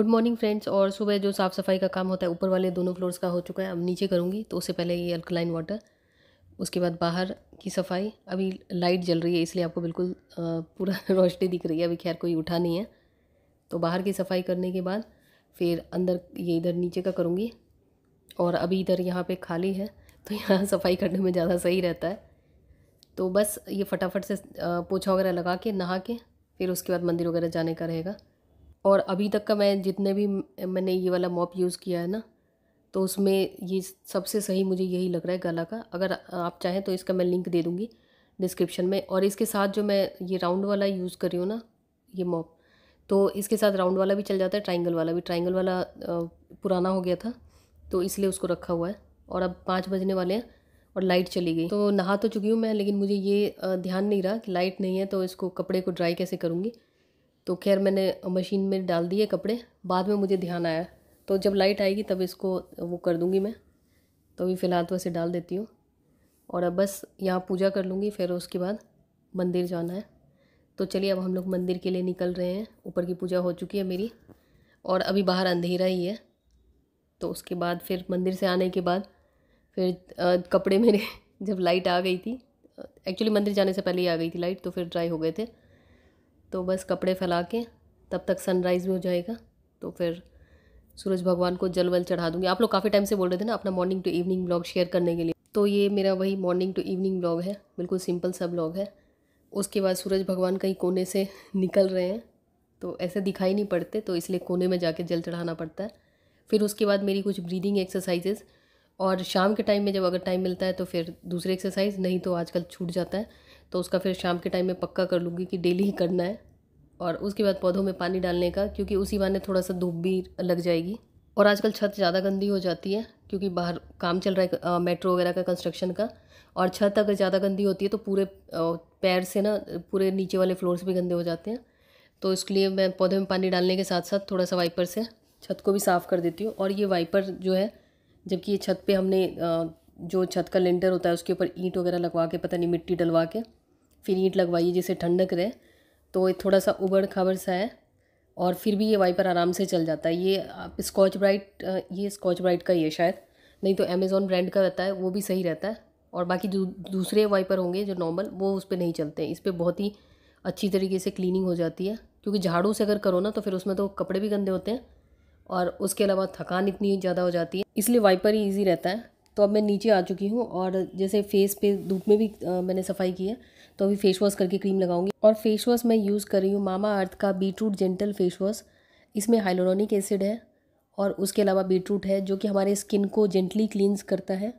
good morning friends और सुबह जो साफ़ सफाई का काम होता है ऊपर वाले दोनों फ्लोर्स का हो चुका है अब नीचे करूँगी तो उससे पहले ये अल्कलाइन वाटर उसके बाद बाहर की सफाई अभी लाइट जल रही है इसलिए आपको बिल्कुल पूरा रोशनी दिख रही है अभी खैर कोई उठा नहीं है तो बाहर की सफाई करने के बाद फिर अंदर ये इधर नीचे का करूँगी और अभी इधर यहाँ पे खाली है तो यहाँ सफाई करने में ज़्यादा सही रहता है तो बस ये फटाफट से पोछा वगैरह लगा के नहा के फिर उसके बाद मंदिर वगैरह जाने का रहेगा और अभी तक का मैं जितने भी मैंने ये वाला मॉप यूज़ किया है ना तो उसमें ये सबसे सही मुझे यही लग रहा है गला का अगर आप चाहें तो इसका मैं लिंक दे दूँगी डिस्क्रिप्शन में और इसके साथ जो मैं ये राउंड वाला यूज़ कर रही हूँ ना ये मॉप तो इसके साथ राउंड वाला भी चल जाता है ट्राइंगल वाला भी ट्राइंगल वाला पुराना हो गया था तो इसलिए उसको रखा हुआ है और अब पाँच बजने वाले हैं और लाइट चली गई तो नहा तो चुकी हूँ मैं लेकिन मुझे ये ध्यान नहीं रहा कि लाइट नहीं है तो इसको कपड़े को ड्राई कैसे करूँगी तो खैर मैंने मशीन में डाल दिए कपड़े बाद में मुझे ध्यान आया तो जब लाइट आएगी तब इसको वो कर दूँगी मैं तो अभी फ़िलहाल तो ऐसे डाल देती हूँ और अब बस यहाँ पूजा कर लूँगी फिर उसके बाद मंदिर जाना है तो चलिए अब हम लोग मंदिर के लिए निकल रहे हैं ऊपर की पूजा हो चुकी है मेरी और अभी बाहर अंधेरा ही है तो उसके बाद फिर मंदिर से आने के बाद फिर कपड़े मेरे जब लाइट आ गई थी एक्चुअली मंदिर जाने से पहले ही आ गई थी लाइट तो फिर ड्राई हो गए थे तो बस कपड़े फैला के तब तक सनराइज़ भी हो जाएगा तो फिर सूरज भगवान को जल वल चढ़ा दूँगी आप लोग काफ़ी टाइम से बोल रहे थे ना अपना morning to evening blog share करने के लिए तो ये मेरा वही मॉर्निंग टू इवनिंग ब्लॉग है बिल्कुल सिंपल सा ब्लॉग है उसके बाद सूरज भगवान कहीं कोने से निकल रहे हैं तो ऐसे दिखाई नहीं पड़ते तो इसलिए कोने में जाके जल चढ़ाना पड़ता है फिर उसके बाद मेरी कुछ ब्रीदिंग एक्सरसाइजेज़ और शाम के टाइम में जब अगर टाइम मिलता है तो फिर दूसरी एक्सरसाइज नहीं तो आजकल छूट जाता है तो उसका फिर शाम के टाइम में पक्का कर लूँगी कि डेली ही करना है और उसके बाद पौधों में पानी डालने का क्योंकि उसी बहाने थोड़ा सा धूप भी लग जाएगी और आजकल छत ज़्यादा गंदी हो जाती है क्योंकि बाहर काम चल रहा है आ, मेट्रो वगैरह का कंस्ट्रक्शन का और छत अगर ज़्यादा गंदी होती है तो पूरे पैर से ना पूरे नीचे वाले फ्लोर से भी गंदे हो जाते हैं तो इसके लिए मैं पौधे में पानी डालने के साथ साथ थोड़ा सा वाइपर से छत को भी साफ़ कर देती हूँ और ये वाइपर जो है जबकि ये छत पे हमने जो छत का लेंटर होता है उसके ऊपर ईंट वगैरह लगवा के पता नहीं मिट्टी डलवा के फिर ईंट लगवाइए जिसे ठंडक रहे तो ये थोड़ा सा उबड़ खाबड़ सा है और फिर भी ये वाइपर आराम से चल जाता है ये आप स्कॉच ब्राइट ये स्कॉच ब्राइट का ही है शायद नहीं तो अमेज़ॉन ब्रांड का रहता है वो भी सही रहता है और बाकी जो दूसरे वाइपर होंगे जो नॉर्मल वो उस पर नहीं चलते इस पर बहुत ही अच्छी तरीके से क्लीनिंग हो जाती है क्योंकि झाड़ू से अगर करो ना तो फिर उसमें तो कपड़े भी गंदे होते हैं और उसके अलावा थकान इतनी ज़्यादा हो जाती है इसलिए वाइपर ही ईजी रहता है तो अब मैं नीचे आ चुकी हूँ और जैसे फेस पे धूप में भी आ, मैंने सफाई की है तो अभी फेस वॉश करके क्रीम लगाऊंगी और फेस वॉश मैं यूज़ कर रही हूँ मामा अर्थ का बीटरूट जेंटल फेस वॉश इसमें हाइलोरोनिक एसिड है और उसके अलावा बीटरूट है जो कि हमारे स्किन को जेंटली क्लींस करता है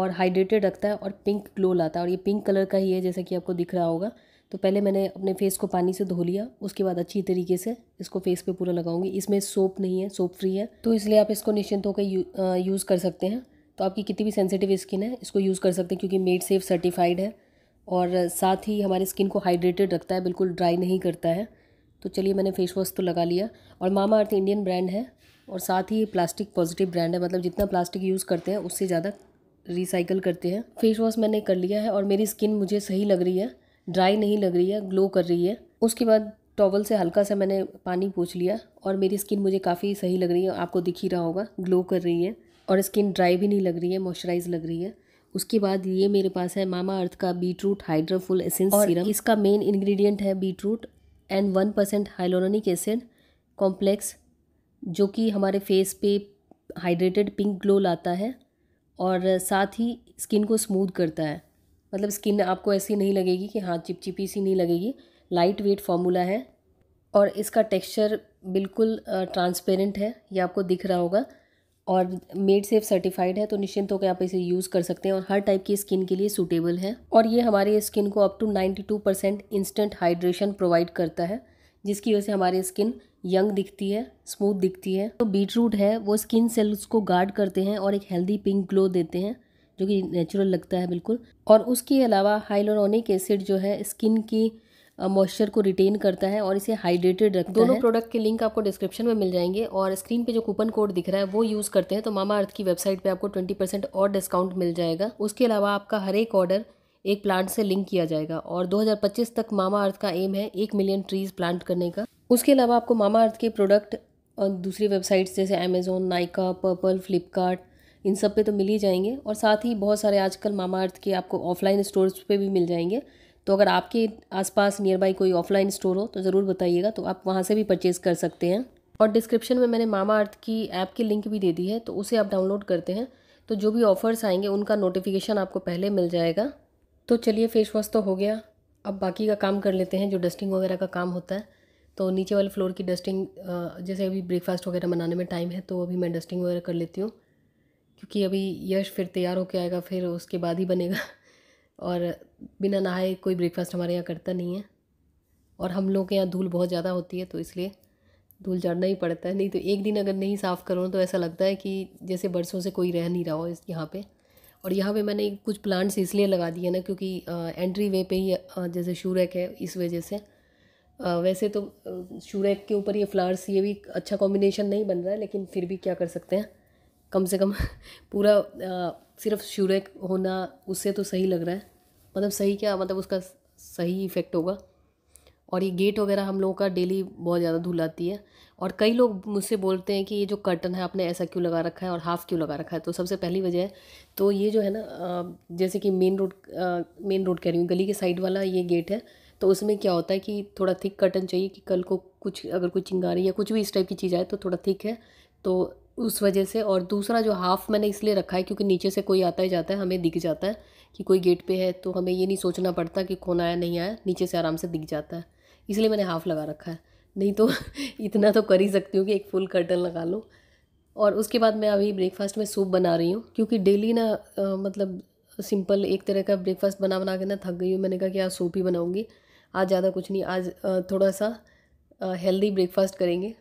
और हाइड्रेटेड रखता है और पिंक ग्लो लाता है और ये पिंक कलर का ही है जैसा कि आपको दिख रहा होगा तो पहले मैंने अपने फेस को पानी से धो लिया उसके बाद अच्छी तरीके से इसको फेस पे पूरा लगाऊंगी इसमें सोप नहीं है सोप फ्री है तो इसलिए आप इसको निश्चिंत होकर यू, यूज़ कर सकते हैं तो आपकी कितनी भी सेंसिटिव स्किन है इसको यूज़ कर सकते हैं क्योंकि मेड सेफ सर्टिफाइड है और साथ ही हमारे स्किन को हाइड्रेटेड रखता है बिल्कुल ड्राई नहीं करता है तो चलिए मैंने फेस वॉश तो लगा लिया और मामा अर्थ इंडियन ब्रांड है और साथ ही प्लास्टिक पॉजिटिव ब्रांड है मतलब जितना प्लास्टिक यूज़ करते हैं उससे ज़्यादा रिसाइकल करते हैं फेस वॉश मैंने कर लिया है और मेरी स्किन मुझे सही लग रही है ड्राई नहीं लग रही है ग्लो कर रही है उसके बाद टॉवल से हल्का सा मैंने पानी पूछ लिया और मेरी स्किन मुझे काफ़ी सही लग रही है आपको दिख ही रहा होगा ग्लो कर रही है और स्किन ड्राई भी नहीं लग रही है मॉइस्चराइज लग रही है उसके बाद ये मेरे पास है मामा अर्थ का beet root hydrofull essence serum इसका मेन इंग्रेडिएंट है beet root and one percent hyaluronic acid complex जो कि हमारे फेस पे हाइड्रेटेड पिंक ग्लो लाता है और साथ ही स्किन को स्मूथ करता है मतलब स्किन आपको ऐसी नहीं लगेगी कि हाँ चिपचिपी सी नहीं लगेगी लाइट वेट फॉर्मूला है और इसका टेक्सचर बिल्कुल ट्रांसपेरेंट है ये आपको दिख रहा होगा और मेड सेफ सर्टिफाइड है तो निश्चिंत होकर आप इसे यूज़ कर सकते हैं और हर टाइप की स्किन के लिए सूटेबल है और ये हमारे स्किन को up to two percent instant hydration provide करता है जिसकी वजह से हमारी स्किन यंग दिखती है स्मूथ दिखती है तो बीटरूट है वो स्किन सेल्स को गार्ड करते हैं और एक हेल्दी पिंक ग्लो देते हैं जो कि नेचुरल लगता है बिल्कुल और उसके अलावा हाइलोरोनिक एसिड जो है स्किन की मॉइस्चर को रिटेन करता है और इसे हाइड्रेटेड रखता दोनों है दोनों प्रोडक्ट के लिंक आपको डिस्क्रिप्शन में मिल जाएंगे और स्क्रीन पे जो कूपन कोड दिख रहा है वो यूज़ करते हैं तो मामा अर्थ की वेबसाइट पे आपको 20 परसेंट और डिस्काउंट मिल जाएगा उसके अलावा आपका हर एक ऑर्डर एक प्लांट से लिंक किया जाएगा और दो तक मामा अर्थ का एम है एक मिलियन ट्रीज प्लांट करने का उसके अलावा आपको मामा अर्थ के प्रोडक्ट दूसरी वेबसाइट्स जैसे अमेजोन नाइका पर्पल फ्लिपकार्ट इन सब पे तो मिल ही जाएंगे और साथ ही बहुत सारे आजकल मामा अर्थ के आपको ऑफलाइन स्टोर्स पे भी मिल जाएंगे तो अगर आपके आसपास नियर बाई कोई ऑफलाइन स्टोर हो तो ज़रूर बताइएगा तो आप वहाँ से भी परचेज़ कर सकते हैं और डिस्क्रिप्शन में मैंने मामा अर्थ की ऐप की लिंक भी दे दी है तो उसे आप डाउनलोड करते हैं तो जो भी ऑफ़र्स आएंगे उनका नोटिफिकेशन आपको पहले मिल जाएगा तो चलिए फेस वॉश तो हो गया अब बाकी का काम कर लेते हैं जो डस्टिंग वगैरह का काम होता है तो नीचे वाले फ्लोर की डस्टिंग जैसे अभी ब्रेकफास्ट वगैरह बनाने में टाइम है तो अभी मैं डस्टिंग वगैरह कर लेती हूँ क्योंकि अभी यश फिर तैयार होकर आएगा फिर उसके बाद ही बनेगा और बिना नहाए कोई ब्रेकफास्ट हमारे यहाँ करता नहीं है और हम लोग के यहाँ धूल बहुत ज़्यादा होती है तो इसलिए धूल झड़ना ही पड़ता है नहीं तो एक दिन अगर नहीं साफ़ करो तो ऐसा लगता है कि जैसे बरसों से कोई रह नहीं रहा हो इस यहाँ पर और यहाँ पे मैंने कुछ प्लांट्स इसलिए लगा दिए ना क्योंकि एंट्री वे पे ही जैसे शूरक है इस वजह से वैसे तो शूरक के ऊपर ये फ्लावर्स ये भी अच्छा कॉम्बिनेशन नहीं बन रहा है लेकिन फिर भी क्या कर सकते हैं कम से कम पूरा आ, सिर्फ शूरय होना उससे तो सही लग रहा है मतलब सही क्या मतलब उसका सही इफ़ेक्ट होगा और ये गेट वगैरह हम लोगों का डेली बहुत ज़्यादा धुलाती है और कई लोग मुझसे बोलते हैं कि ये जो कर्टन है आपने ऐसा क्यों लगा रखा है और हाफ़ क्यों लगा रखा है तो सबसे पहली वजह है तो ये जो है ना जैसे कि मेन रोड मेन रोड कह रही हूँ गली के साइड वाला ये गेट है तो उसमें क्या होता है कि थोड़ा थिक कर्टन चाहिए कि कल को कुछ अगर कोई चिंगारी या कुछ भी इस टाइप की चीज़ आए तो थोड़ा थिक है तो उस वजह से और दूसरा जो हाफ़ मैंने इसलिए रखा है क्योंकि नीचे से कोई आता ही जाता है हमें दिख जाता है कि कोई गेट पे है तो हमें ये नहीं सोचना पड़ता कि कौन आया नहीं आया नीचे से आराम से दिख जाता है इसलिए मैंने हाफ़ लगा रखा है नहीं तो इतना तो कर ही सकती हूँ कि एक फुल कर्टन लगा लूँ और उसके बाद मैं अभी ब्रेकफास्ट में सूप बना रही हूँ क्योंकि डेली ना आ, मतलब सिंपल एक तरह का ब्रेकफास्ट बना बना के ना थक गई हूँ मैंने कहा कि आज सूप ही बनाऊँगी आज ज़्यादा कुछ नहीं आज थोड़ा सा हेल्दी ब्रेकफास्ट करेंगे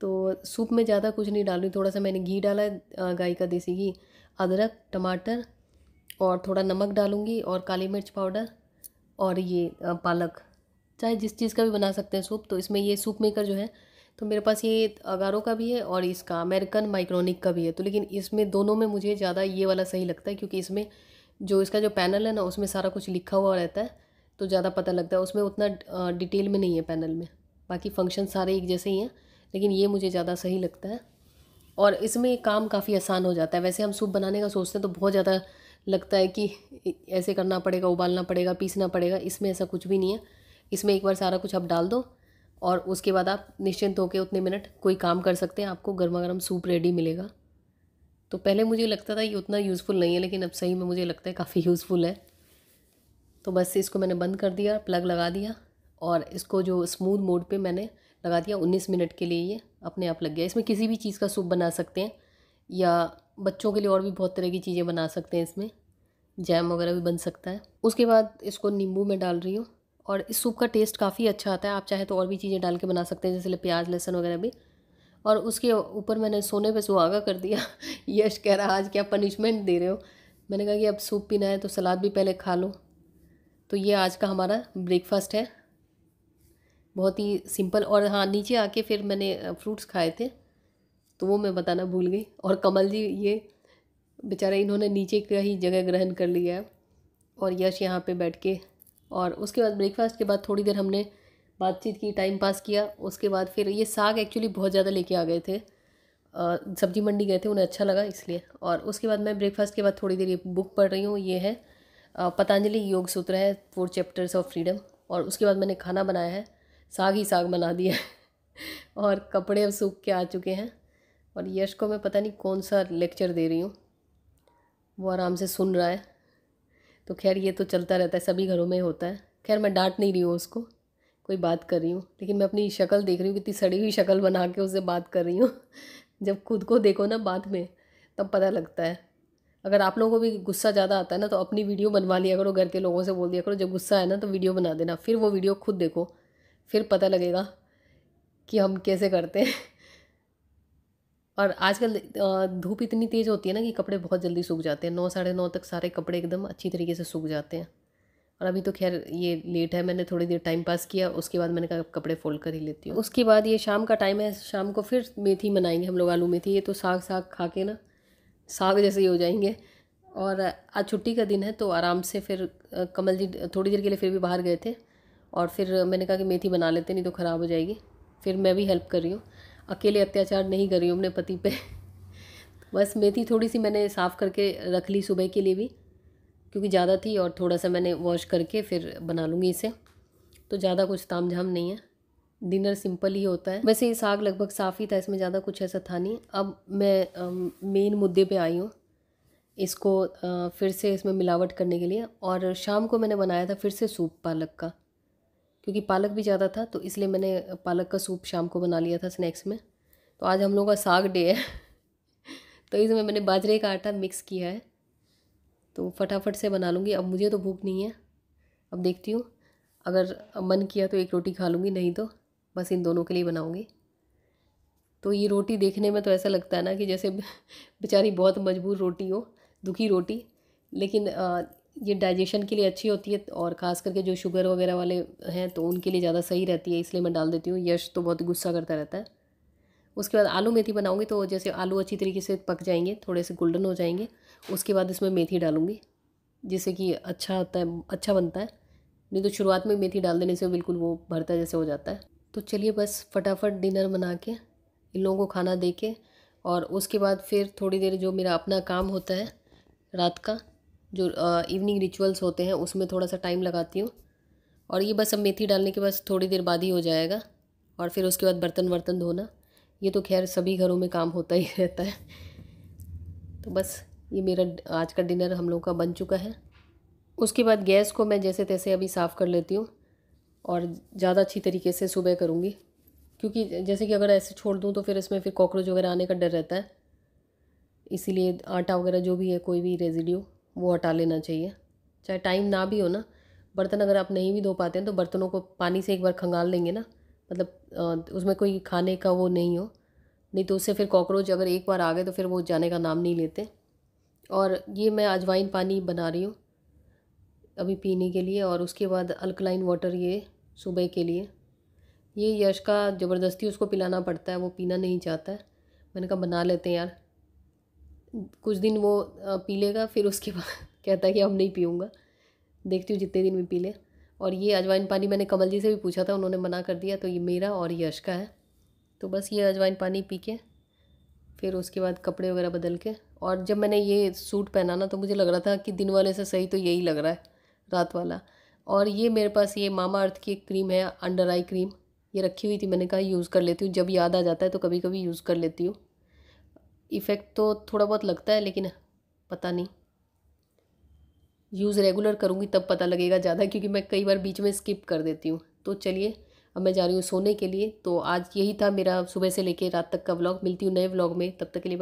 तो सूप में ज़्यादा कुछ नहीं डाल रही थोड़ा सा मैंने घी डाला है गाय का देसी घी अदरक टमाटर और थोड़ा नमक डालूँगी और काली मिर्च पाउडर और ये पालक चाहे जिस चीज़ का भी बना सकते हैं सूप तो इसमें ये सूप मेकर जो है तो मेरे पास ये अगारो का भी है और इसका अमेरिकन माइक्रोनिक का भी है तो लेकिन इसमें दोनों में मुझे ज़्यादा ये वाला सही लगता है क्योंकि इसमें जो इसका जो पैनल है ना उसमें सारा कुछ लिखा हुआ रहता है तो ज़्यादा पता लगता है उसमें उतना डिटेल में नहीं है पैनल में बाकी फंक्शन सारे एक जैसे ही हैं लेकिन ये मुझे ज़्यादा सही लगता है और इसमें काम काफ़ी आसान हो जाता है वैसे हम सूप बनाने का सोचते हैं तो बहुत ज़्यादा लगता है कि ऐसे करना पड़ेगा उबालना पड़ेगा पीसना पड़ेगा इसमें ऐसा कुछ भी नहीं है इसमें एक बार सारा कुछ आप डाल दो और उसके बाद आप निश्चिंत होकर उतने मिनट कोई काम कर सकते हैं आपको गर्मा गर्म सूप रेडी मिलेगा तो पहले मुझे लगता था ये उतना यूज़फुल नहीं है लेकिन अब सही में मुझे लगता है काफ़ी यूज़फुल है तो बस इसको मैंने बंद कर दिया प्लग लगा दिया और इसको जो स्मूथ मोड पे मैंने लगा दिया उन्नीस मिनट के लिए ये अपने आप लग गया इसमें किसी भी चीज़ का सूप बना सकते हैं या बच्चों के लिए और भी बहुत तरह की चीज़ें बना सकते हैं इसमें जैम वगैरह भी बन सकता है उसके बाद इसको नींबू में डाल रही हूँ और इस सूप का टेस्ट काफ़ी अच्छा आता है आप चाहे तो और भी चीज़ें डाल के बना सकते हैं जैसे प्याज लहसुन वगैरह भी और उसके ऊपर मैंने सोने पे सुहागा कर दिया यश कह रहा आज क्या पनिशमेंट दे रहे हो मैंने कहा कि अब सूप पीना है तो सलाद भी पहले खा लो तो ये आज का हमारा ब्रेकफास्ट है बहुत ही सिंपल और हाँ नीचे आके फिर मैंने फ्रूट्स खाए थे तो वो मैं बताना भूल गई और कमल जी ये बेचारा इन्होंने नीचे का ही जगह ग्रहण कर लिया है और यश यहाँ पे बैठ के और उसके बाद ब्रेकफास्ट के बाद थोड़ी देर हमने बातचीत की टाइम पास किया उसके बाद फिर ये साग एक्चुअली बहुत ज़्यादा लेके आ गए थे सब्जी मंडी गए थे उन्हें अच्छा लगा इसलिए और उसके बाद मैं ब्रेकफास्ट के बाद थोड़ी देर ये बुक पढ़ रही हूँ ये है पतंजलि योग सूत्र है फोर चैप्टर्स ऑफ फ्रीडम और उसके बाद मैंने खाना बनाया है साग ही साग बना दिया और कपड़े अब सूख के आ चुके हैं और यश को मैं पता नहीं कौन सा लेक्चर दे रही हूँ वो आराम से सुन रहा है तो खैर ये तो चलता रहता है सभी घरों में होता है खैर मैं डांट नहीं रही हूँ उसको कोई बात कर रही हूँ लेकिन मैं अपनी शक्ल देख रही हूँ कितनी सड़ी हुई शक्ल बना के उससे बात कर रही हूँ जब खुद को देखो ना बाद में तब पता लगता है अगर आप लोगों को भी गुस्सा ज़्यादा आता है ना तो अपनी वीडियो बनवा लिया करो घर के लोगों से बोल दिया करो जब गुस्सा है ना तो वीडियो बना देना फिर वो वीडियो खुद देखो फिर पता लगेगा कि हम कैसे करते हैं और आजकल धूप इतनी तेज़ होती है ना कि कपड़े बहुत जल्दी सूख जाते हैं नौ साढ़े नौ तक सारे कपड़े एकदम अच्छी तरीके से सूख जाते हैं और अभी तो खैर ये लेट है मैंने थोड़ी देर टाइम पास किया उसके बाद मैंने कहा कपड़े फोल्ड कर ही लेती हूँ उसके बाद ये शाम का टाइम है शाम को फिर मेथी मनाएंगे हम लोग आलू मेथी ये तो साग साग खा के ना साग जैसे ही हो जाएंगे और आज छुट्टी का दिन है तो आराम से फिर कमल जी थोड़ी देर के लिए फिर भी बाहर गए थे और फिर मैंने कहा कि मेथी बना लेते नहीं तो ख़राब हो जाएगी फिर मैं भी हेल्प कर रही हूँ अकेले अत्याचार नहीं कर रही हूँ अपने पति पे बस मेथी थोड़ी सी मैंने साफ़ करके रख ली सुबह के लिए भी क्योंकि ज़्यादा थी और थोड़ा सा मैंने वॉश करके फिर बना लूँगी इसे तो ज़्यादा कुछ ताम झाम नहीं है डिनर सिंपल ही होता है वैसे ये साग लगभग साफ़ ही था इसमें ज़्यादा कुछ ऐसा था नहीं अब मैं मेन मुद्दे पे आई हूँ इसको आ, फिर से इसमें मिलावट करने के लिए और शाम को मैंने बनाया था फिर से सूप पालक का क्योंकि पालक भी ज़्यादा था तो इसलिए मैंने पालक का सूप शाम को बना लिया था स्नैक्स में तो आज हम लोगों का साग डे है तो इसमें मैंने बाजरे का आटा मिक्स किया है तो फटाफट से बना लूँगी अब मुझे तो भूख नहीं है अब देखती हूँ अगर मन किया तो एक रोटी खा लूँगी नहीं तो बस इन दोनों के लिए बनाऊँगी तो ये रोटी देखने में तो ऐसा लगता है ना कि जैसे बेचारी बहुत मजबूर रोटी हो दुखी रोटी लेकिन ये डाइजेशन के लिए अच्छी होती है और ख़ास करके जो शुगर वगैरह वाले हैं तो उनके लिए ज़्यादा सही रहती है इसलिए मैं डाल देती हूँ यश तो बहुत गुस्सा करता रहता है उसके बाद आलू मेथी बनाऊँगी तो जैसे आलू अच्छी तरीके से पक जाएंगे थोड़े से गोल्डन हो जाएंगे उसके बाद इसमें मेथी डालूँगी जिससे कि अच्छा होता है अच्छा बनता है नहीं तो शुरुआत में मेथी डाल देने से बिल्कुल वो भरता जैसे हो जाता है तो चलिए बस फटाफट डिनर बना के इन लोगों को खाना दे के और उसके बाद फिर थोड़ी देर जो मेरा अपना काम होता है रात का जो इवनिंग रिचुअल्स होते हैं उसमें थोड़ा सा टाइम लगाती हूँ और ये बस अब मेथी डालने के बाद थोड़ी देर बाद ही हो जाएगा और फिर उसके बाद बर्तन वर्तन धोना ये तो खैर सभी घरों में काम होता ही रहता है तो बस ये मेरा आज का डिनर हम लोग का बन चुका है उसके बाद गैस को मैं जैसे तैसे अभी साफ़ कर लेती हूँ और ज़्यादा अच्छी तरीके से सुबह करूँगी क्योंकि जैसे कि अगर ऐसे छोड़ दूँ तो फिर इसमें फिर कॉकरोच वगैरह आने का डर रहता है इसीलिए आटा वगैरह जो भी है कोई भी रेजिड्यू वो हटा लेना चाहिए चाहे टाइम ना भी हो ना बर्तन अगर आप नहीं भी धो पाते हैं तो बर्तनों को पानी से एक बार खंगाल लेंगे ना मतलब उसमें कोई खाने का वो नहीं हो नहीं तो उससे फिर कॉकरोच अगर एक बार आ गए तो फिर वो जाने का नाम नहीं लेते और ये मैं अजवाइन पानी बना रही हूँ अभी पीने के लिए और उसके बाद अल्कलाइन वाटर ये सुबह के लिए ये यश का ज़बरदस्ती उसको पिलाना पड़ता है वो पीना नहीं चाहता है मैंने कहा बना लेते हैं यार कुछ दिन वो पी लेगा फिर उसके बाद कहता है कि अब नहीं पीऊँगा देखती हूँ जितने दिन में पी ले और ये अजवाइन पानी मैंने कमल जी से भी पूछा था उन्होंने मना कर दिया तो ये मेरा और यश का है तो बस ये अजवाइन पानी पी के फिर उसके बाद कपड़े वगैरह बदल के और जब मैंने ये सूट पहना ना तो मुझे लग रहा था कि दिन वाले से सही तो यही लग रहा है रात वाला और ये मेरे पास ये मामा अर्थ की एक क्रीम है अंडर आई क्रीम ये रखी हुई थी मैंने कहा यूज़ कर लेती हूँ जब याद आ जाता है तो कभी कभी यूज़ कर लेती हूँ इफ़ेक्ट तो थोड़ा बहुत लगता है लेकिन पता नहीं यूज़ रेगुलर करूँगी तब पता लगेगा ज़्यादा क्योंकि मैं कई बार बीच में स्किप कर देती हूँ तो चलिए अब मैं जा रही हूँ सोने के लिए तो आज यही था मेरा सुबह से लेकर रात तक का व्लॉग मिलती हूँ नए व्लॉग में तब तक के लिए